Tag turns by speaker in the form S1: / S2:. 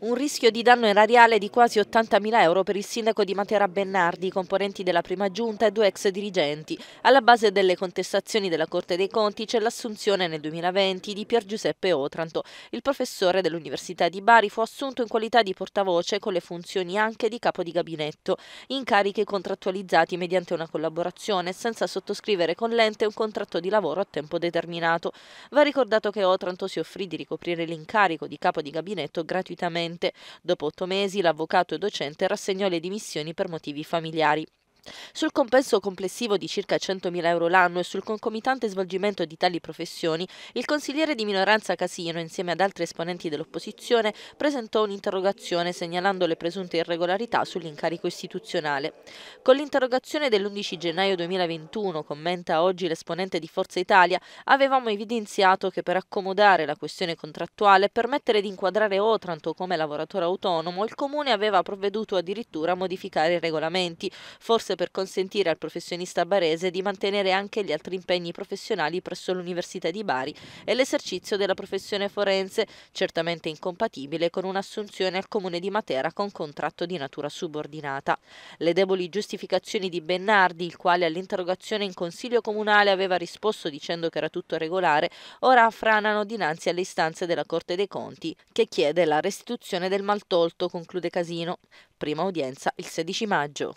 S1: Un rischio di danno erariale di quasi 80.000 euro per il sindaco di Matera Bennardi, componenti della prima giunta e due ex dirigenti. Alla base delle contestazioni della Corte dei Conti c'è l'assunzione nel 2020 di Pier Giuseppe Otranto. Il professore dell'Università di Bari fu assunto in qualità di portavoce con le funzioni anche di capo di gabinetto, incarichi contrattualizzati mediante una collaborazione senza sottoscrivere con l'ente un contratto di lavoro a tempo determinato. Va ricordato che Otranto si offrì di ricoprire l'incarico di capo di gabinetto gratuitamente docente. Dopo otto mesi l'avvocato e docente rassegnò le dimissioni per motivi familiari. Sul compenso complessivo di circa 100.000 euro l'anno e sul concomitante svolgimento di tali professioni, il consigliere di minoranza Casino, insieme ad altri esponenti dell'opposizione, presentò un'interrogazione segnalando le presunte irregolarità sull'incarico istituzionale. Con l'interrogazione dell'11 gennaio 2021, commenta oggi l'esponente di Forza Italia, avevamo evidenziato che per accomodare la questione contrattuale e permettere di inquadrare Otranto come lavoratore autonomo, il Comune aveva provveduto addirittura a modificare i regolamenti, forse per consentire al professionista barese di mantenere anche gli altri impegni professionali presso l'Università di Bari e l'esercizio della professione forense, certamente incompatibile con un'assunzione al Comune di Matera con contratto di natura subordinata. Le deboli giustificazioni di Bennardi, il quale all'interrogazione in Consiglio Comunale aveva risposto dicendo che era tutto regolare, ora affranano dinanzi alle istanze della Corte dei Conti, che chiede la restituzione del maltolto, conclude Casino. Prima udienza il 16 maggio.